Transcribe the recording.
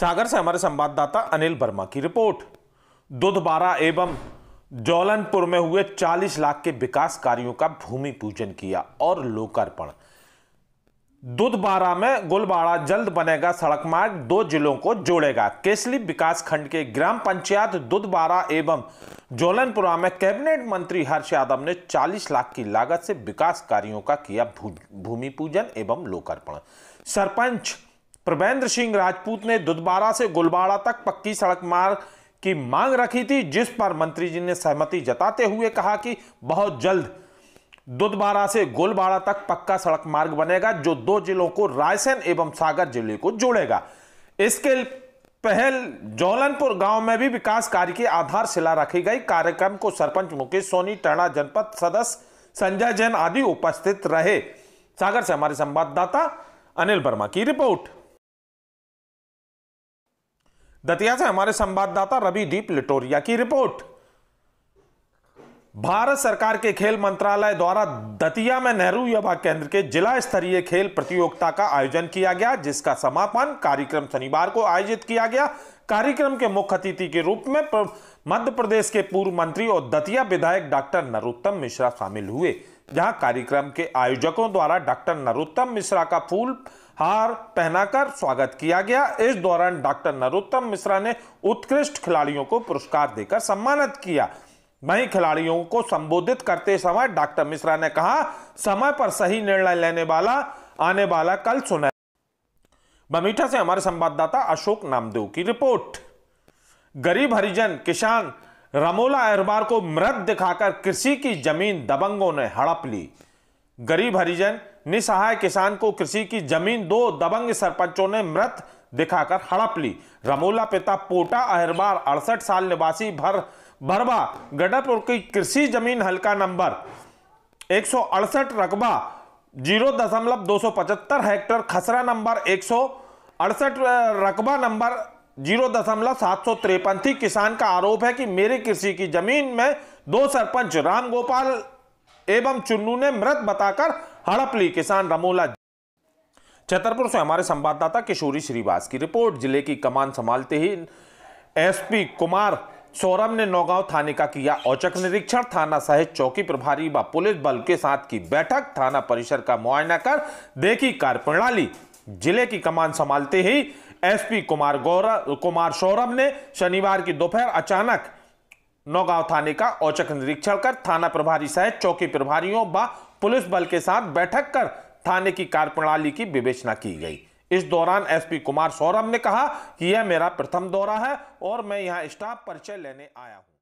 सागर से हमारे संवाददाता अनिल वर्मा की रिपोर्ट दुधबारा एवं जौलनपुर में हुए 40 लाख के विकास कार्यों का भूमि पूजन किया और लोकार्पण दुधबारा में गुलबाड़ा जल्द बनेगा सड़क मार्ग दो जिलों को जोड़ेगा केसली विकास खंड के ग्राम पंचायत दुधबारा एवं जौलनपुरा में कैबिनेट मंत्री हर्ष यादव ने 40 लाख की लागत से विकास कार्यों का किया भूमि पूजन एवं लोकार्पण सरपंच प्रभेंद्र सिंह राजपूत ने दुधबारा से गुलबाड़ा तक पक्की सड़क मार्ग की मांग रखी थी जिस पर मंत्री जी ने सहमति जताते हुए कहा कि बहुत जल्द दुधबारा से गोलबाड़ा तक पक्का सड़क मार्ग बनेगा जो दो जिलों को रायसेन एवं सागर जिले को जोड़ेगा इसके पहल जौलनपुर गांव में भी विकास कार्य की आधारशिला रखी गई कार्यक्रम को सरपंच मुकेश सोनी टणा जनपद सदस्य संजय जैन आदि उपस्थित रहे सागर से हमारे संवाददाता अनिल वर्मा की रिपोर्ट दतिया से हमारे संवाददाता रविदीप लिटोरिया की रिपोर्ट भारत सरकार के खेल मंत्रालय द्वारा दतिया में नेहरू युवा केंद्र के जिला स्तरीय खेल प्रतियोगिता का आयोजन किया गया जिसका समापन कार्यक्रम शनिवार को आयोजित किया गया कार्यक्रम के मुख्य अतिथि के रूप में मध्य प्रदेश के पूर्व मंत्री और दतिया विधायक डॉक्टर नरोत्तम मिश्रा शामिल हुए जहां कार्यक्रम के आयोजकों द्वारा डॉक्टर नरोत्तम मिश्रा का फूल हार पहनाकर स्वागत किया गया इस दौरान डॉक्टर नरोत्तम मिश्रा ने उत्कृष्ट खिलाड़ियों को पुरस्कार देकर सम्मानित किया वहीं खिलाड़ियों को संबोधित करते समय डॉक्टर मिश्रा ने कहा समय पर सही निर्णय लेने वाला आने वाला कल सुना बमीठा से हमारे संवाददाता अशोक नामदेव की रिपोर्ट गरीब हरिजन किसान रमोला अहरबार को मृत दिखाकर कृषि की जमीन दबंगों ने हड़प ली गरीब हरिजन निसहाय किसान को कृषि की जमीन दो दबंग सरपंचों ने मृत दिखाकर हड़प ली रमोला पिता पोटा अहरबार अड़सठ साल निवासी भर भरवा गडरपुर की कृषि जमीन हल्का नंबर एक रकबा जीरो दशमलव दो सौ पचहत्तर हेक्टर खसरा नंबर एक सौ अड़सठ रकबा नंबर जीरो दशमलव सात सौ तिरपन थी किसान का आरोप है कि मेरे कृषि की जमीन में दो सरपंच राम गोपाल एवं चुन्नू ने मृत बताकर हड़प ली किसान रमोला छतरपुर से हमारे संवाददाता किशोरी श्रीवास की रिपोर्ट जिले की कमान संभालते ही एसपी कुमार सौरभ ने नौगांव थाने का किया औचक निरीक्षण थाना सहित चौकी प्रभारी व पुलिस बल के साथ की बैठक थाना परिसर का मुआयना कर देखी कार्यप्रणाली जिले की कमान संभालते ही एसपी कुमार गौरव कुमार सौरभ ने शनिवार की दोपहर अचानक नौगांव थाने का औचक निरीक्षण कर थाना प्रभारी सहित चौकी प्रभारियों व पुलिस बल के साथ बैठक कर थाने की कार्यप्रणाली की विवेचना की गई इस दौरान एसपी कुमार सौरभ ने कहा कि यह मेरा प्रथम दौरा है और मैं यहां स्टाफ परिचय लेने आया हूं